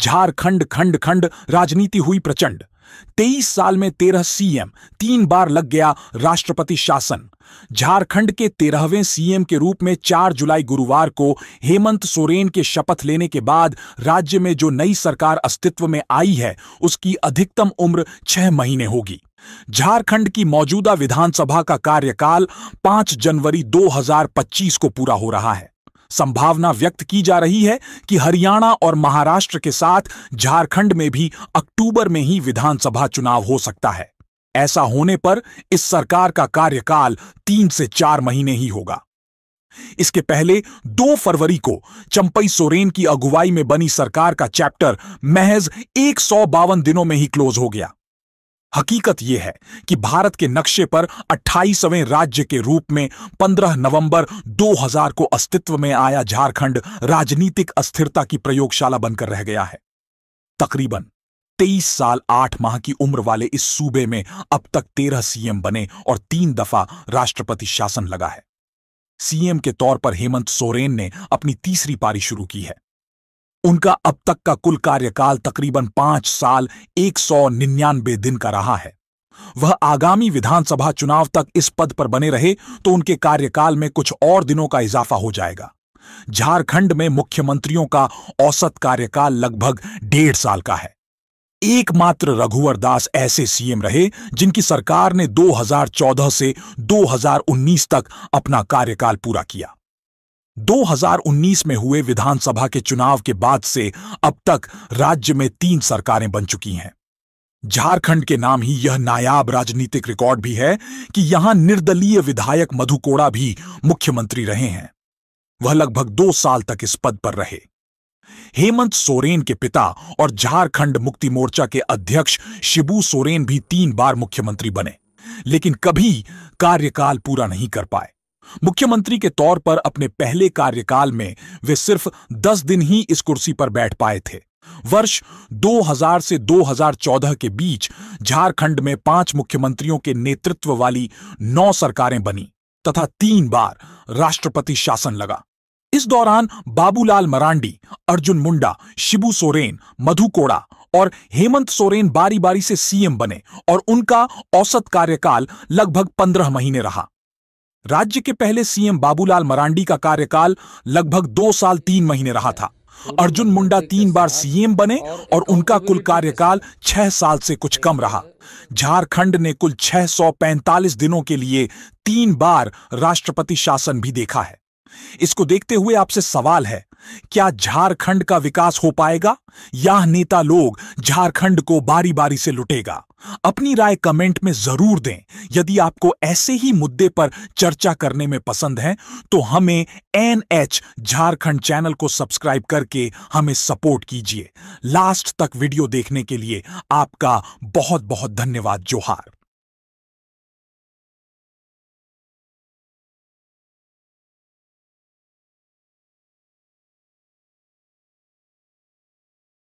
झारखंड खंड खंड राजनीति हुई प्रचंड तेईस साल में तेरह सीएम तीन बार लग गया राष्ट्रपति शासन झारखंड के तेरहवें सीएम के रूप में 4 जुलाई गुरुवार को हेमंत सोरेन के शपथ लेने के बाद राज्य में जो नई सरकार अस्तित्व में आई है उसकी अधिकतम उम्र छह महीने होगी झारखंड की मौजूदा विधानसभा का कार्यकाल 5 जनवरी 2025 को पूरा हो रहा है संभावना व्यक्त की जा रही है कि हरियाणा और महाराष्ट्र के साथ झारखंड में भी अक्टूबर में ही विधानसभा चुनाव हो सकता है ऐसा होने पर इस सरकार का कार्यकाल तीन से चार महीने ही होगा इसके पहले दो फरवरी को चंपई सोरेन की अगुवाई में बनी सरकार का चैप्टर महज एक दिनों में ही क्लोज हो गया हकीकत यह है कि भारत के नक्शे पर 28वें राज्य के रूप में 15 नवंबर 2000 को अस्तित्व में आया झारखंड राजनीतिक अस्थिरता की प्रयोगशाला बनकर रह गया है तकरीबन 23 साल 8 माह की उम्र वाले इस सूबे में अब तक 13 सीएम बने और तीन दफा राष्ट्रपति शासन लगा है सीएम के तौर पर हेमंत सोरेन ने अपनी तीसरी पारी शुरू की है उनका अब तक का कुल कार्यकाल तकरीबन पांच साल एक सौ निन्यानबे दिन का रहा है वह आगामी विधानसभा चुनाव तक इस पद पर बने रहे तो उनके कार्यकाल में कुछ और दिनों का इजाफा हो जाएगा झारखंड में मुख्यमंत्रियों का औसत कार्यकाल लगभग डेढ़ साल का है एकमात्र रघुवर दास ऐसे सीएम रहे जिनकी सरकार ने 2014 से 2019 तक अपना कार्यकाल पूरा किया 2019 में हुए विधानसभा के चुनाव के बाद से अब तक राज्य में तीन सरकारें बन चुकी हैं झारखंड के नाम ही यह नायाब राजनीतिक रिकॉर्ड भी है कि यहां निर्दलीय विधायक मधुकोड़ा भी मुख्यमंत्री रहे हैं वह लगभग दो साल तक इस पद पर रहे हेमंत सोरेन के पिता और झारखंड मुक्ति मोर्चा के अध्यक्ष शिबू सोरेन भी तीन बार मुख्यमंत्री बने लेकिन कभी कार्यकाल पूरा नहीं कर पाए मुख्यमंत्री के तौर पर अपने पहले कार्यकाल में वे सिर्फ दस दिन ही इस कुर्सी पर बैठ पाए थे वर्ष 2000 से 2014 के बीच झारखंड में पांच मुख्यमंत्रियों के नेतृत्व वाली नौ सरकारें बनी तथा तीन बार राष्ट्रपति शासन लगा इस दौरान बाबूलाल मरांडी अर्जुन मुंडा शिबू सोरेन मधु कोड़ा और हेमंत सोरेन बारी बारी से सीएम बने और उनका औसत कार्यकाल लगभग पंद्रह महीने रहा राज्य के पहले सीएम बाबूलाल मरांडी का कार्यकाल लगभग दो साल तीन महीने रहा था अर्जुन मुंडा तीन बार सीएम बने और उनका कुल कार्यकाल छह साल से कुछ कम रहा झारखंड ने कुल 645 दिनों के लिए तीन बार राष्ट्रपति शासन भी देखा है इसको देखते हुए आपसे सवाल है क्या झारखंड का विकास हो पाएगा या नेता लोग झारखंड को बारी बारी से लुटेगा अपनी राय कमेंट में जरूर दें यदि आपको ऐसे ही मुद्दे पर चर्चा करने में पसंद है तो हमें एन एच झारखंड चैनल को सब्सक्राइब करके हमें सपोर्ट कीजिए लास्ट तक वीडियो देखने के लिए आपका बहुत बहुत धन्यवाद जोहार